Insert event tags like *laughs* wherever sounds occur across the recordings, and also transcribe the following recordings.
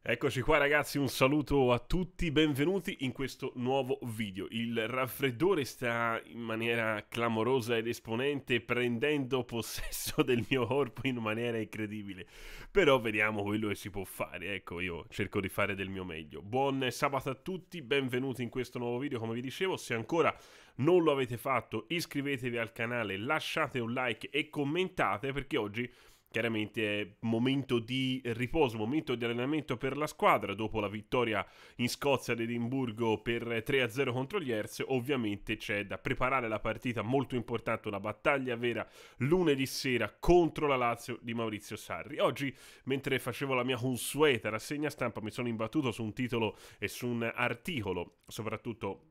Eccoci qua ragazzi, un saluto a tutti, benvenuti in questo nuovo video. Il raffreddore sta in maniera clamorosa ed esponente prendendo possesso *laughs* del mio corpo in maniera incredibile. Però vediamo quello che si può fare, ecco io cerco di fare del mio meglio. Buon sabato a tutti, benvenuti in questo nuovo video, come vi dicevo, se ancora non lo avete fatto iscrivetevi al canale, lasciate un like e commentate perché oggi chiaramente è momento di riposo, momento di allenamento per la squadra dopo la vittoria in Scozia ad Edimburgo per 3-0 contro gli Erz. ovviamente c'è da preparare la partita molto importante, una battaglia vera lunedì sera contro la Lazio di Maurizio Sarri. Oggi mentre facevo la mia consueta rassegna stampa mi sono imbattuto su un titolo e su un articolo, soprattutto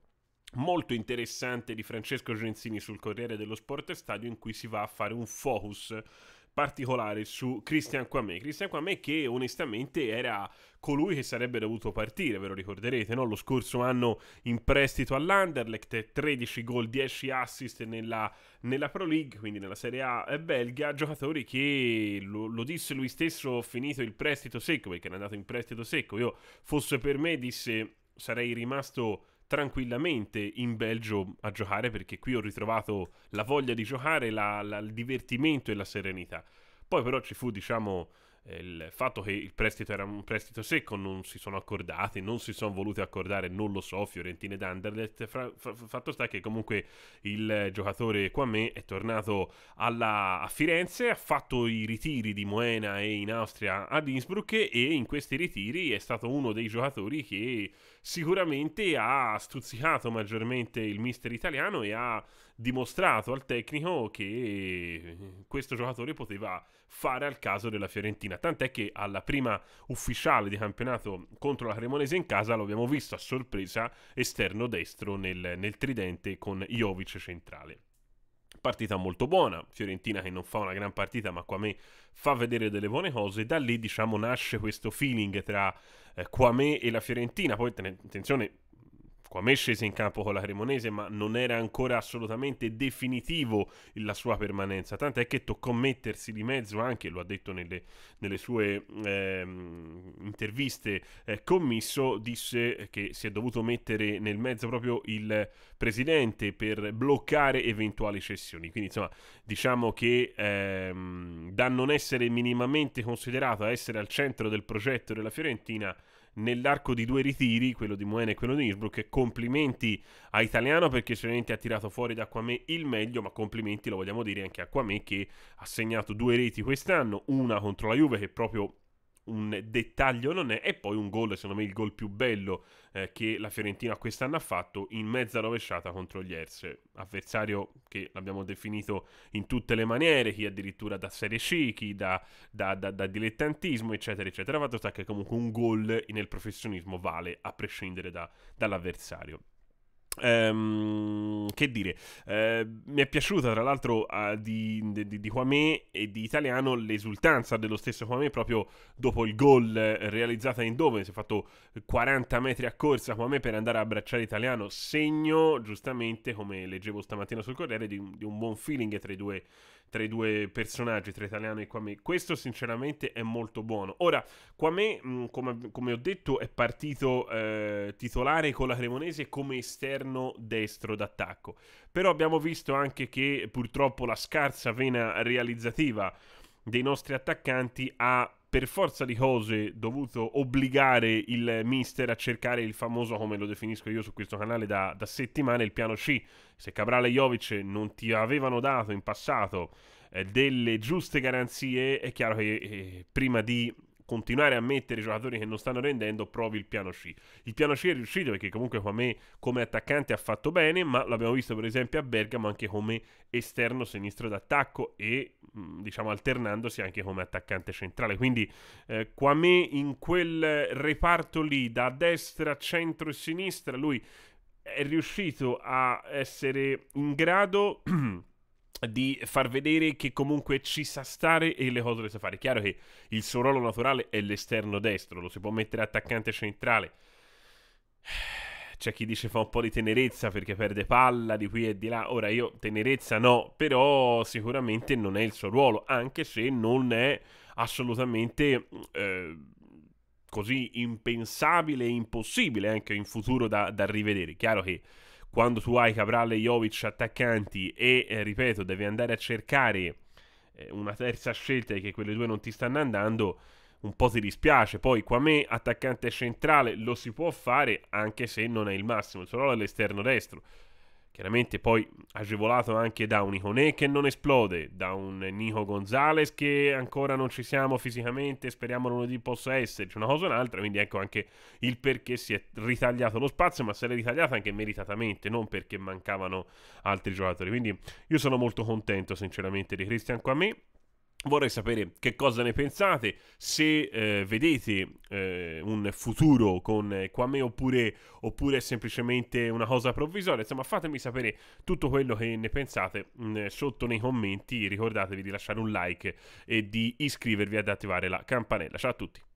molto interessante di Francesco Genzini sul Corriere dello Sport Stadio in cui si va a fare un focus particolare su Christian Quamé. Christian Quamé che onestamente era colui che sarebbe dovuto partire, ve lo ricorderete, no? lo scorso anno in prestito all'Anderlecht, 13 gol, 10 assist nella, nella, Pro League, quindi nella Serie A eh, belga, giocatori che, lo, lo disse lui stesso, finito il prestito secco, perché era andato in prestito secco, io fosse per me disse sarei rimasto tranquillamente in Belgio a giocare perché qui ho ritrovato la voglia di giocare, la, la, il divertimento e la serenità. Poi però ci fu, diciamo, il fatto che il prestito era un prestito secco, non si sono accordati, non si sono voluti accordare, non lo so, Fiorentina ed Anderlecht. Fra, fra, fatto sta che comunque il giocatore Quame è tornato alla, a Firenze, ha fatto i ritiri di Moena e in Austria ad Innsbruck e in questi ritiri è stato uno dei giocatori che sicuramente ha stuzzicato maggiormente il mister italiano e ha dimostrato al tecnico che eh, questo giocatore poteva fare al caso della Fiorentina. Tant'è che alla prima ufficiale di campionato contro la Cremonese in casa lo abbiamo visto a sorpresa esterno destro nel, nel tridente con Jovic centrale partita molto buona, Fiorentina che non fa una gran partita ma Quame fa vedere delle buone cose, da lì diciamo nasce questo feeling tra eh, Quame e la Fiorentina, poi attenzione Quame scese in campo con la Cremonese, ma non era ancora assolutamente definitivo la sua permanenza. Tant'è che toccò mettersi di mezzo anche, lo ha detto nelle, nelle sue eh, interviste, eh, commisso, disse che si è dovuto mettere nel mezzo proprio il presidente per bloccare eventuali cessioni. Quindi, insomma, diciamo che ehm, da non essere minimamente considerato a essere al centro del progetto della Fiorentina nell'arco di due ritiri, quello di Moena e quello di Innsbruck. Complimenti a Italiano perché sicuramente ha tirato fuori da Quame il meglio, ma complimenti lo vogliamo dire anche a Quame che ha segnato due reti quest'anno, una contro la Juve che proprio un dettaglio non è. E poi un gol, secondo me il gol più bello eh, che la Fiorentina quest'anno ha fatto in mezza rovesciata contro gli Erse, avversario che l'abbiamo definito in tutte le maniere, chi addirittura da Serie C, chi da, da, da, da dilettantismo, eccetera, eccetera. Fatto sta che comunque un gol nel professionismo vale a prescindere dall'avversario. Um, che dire, uh, mi è piaciuta tra l'altro uh, di, di, di Quame e di Italiano l'esultanza dello stesso Quame proprio dopo il gol realizzato in dove si è fatto 40 metri a corsa Quame per andare a abbracciare Italiano, segno giustamente come leggevo stamattina sul Corriere di, di un buon feeling tra i due tra i due personaggi, tra Italiano e Kwame. Questo sinceramente è molto buono. Ora, Kwame, mm, come, come, ho detto, è partito eh, titolare con la Cremonese come esterno destro d'attacco. Però abbiamo visto anche che purtroppo la scarsa vena realizzativa dei nostri attaccanti ha per forza di cose dovuto obbligare il mister a cercare il famoso, come lo definisco io su questo canale da, da settimane, il piano C. Se Cabral e Jovic non ti avevano dato in passato eh, delle giuste garanzie, è chiaro che eh, prima di continuare a mettere giocatori che non stanno rendendo, provi il piano C. Il piano C è riuscito perché comunque Quame come attaccante ha fatto bene, ma l'abbiamo visto per esempio a Bergamo anche come esterno sinistro d'attacco e diciamo alternandosi anche come attaccante centrale. Quindi eh, Kwame in quel reparto lì, da destra, centro e sinistra, lui è riuscito a essere in grado *clears throat* di far vedere che comunque ci sa stare e le cose le sa fare. chiaro che il suo ruolo naturale è l'esterno destro, lo si può mettere attaccante centrale. *sighs* C'è chi dice fa un po' di tenerezza perché perde palla di qui e di là. Ora io tenerezza no, però sicuramente non è il suo ruolo, anche se non è assolutamente eh, così impensabile e impossibile anche in futuro da, da rivedere. Chiaro che quando tu hai Cabral e Jovic attaccanti e, eh, ripeto, devi andare a cercare eh, una terza scelta e che quelle due non ti stanno andando, un po' ti dispiace. Poi qua me, attaccante centrale, lo si può fare anche se non è il massimo, solo all'esterno destro. Chiaramente poi agevolato anche da un Iconè che non esplode, da un Nico Gonzalez che ancora non ci siamo fisicamente, speriamo lunedì possa esserci, una cosa o un'altra, quindi ecco anche il perché si è ritagliato lo spazio, ma se l'è ritagliato anche meritatamente, non perché mancavano altri giocatori. Quindi io sono molto contento sinceramente di Cristian Quamè, Vorrei sapere che cosa ne pensate, se eh, vedete eh, un futuro con Quame oppure, oppure semplicemente una cosa provvisoria, insomma fatemi sapere tutto quello che ne pensate mh, mm, sotto nei commenti, ricordatevi di lasciare un like e di iscrivervi ad attivare la campanella. Ciao a tutti!